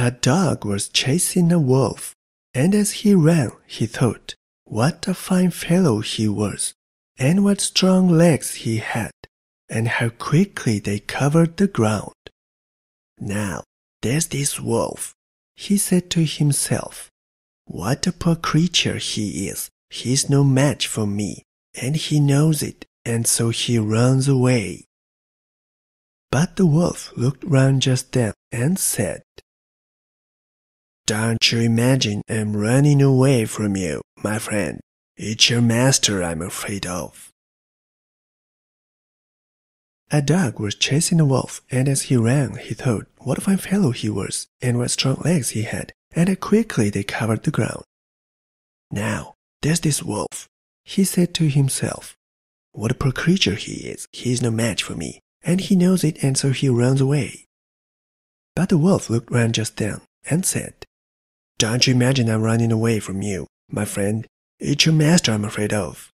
A dog was chasing a wolf, and as he ran, he thought, what a fine fellow he was, and what strong legs he had, and how quickly they covered the ground. Now, there's this wolf, he said to himself. What a poor creature he is. He's no match for me, and he knows it, and so he runs away. But the wolf looked round just then and said, don't you imagine I'm running away from you, my friend. It's your master I'm afraid of. A dog was chasing a wolf, and as he ran, he thought what a fine fellow he was, and what strong legs he had, and how quickly they covered the ground. Now, there's this wolf, he said to himself. What a poor creature he is, he is no match for me, and he knows it, and so he runs away. But the wolf looked round just then, and said, don't you imagine I'm running away from you, my friend. It's your master I'm afraid of.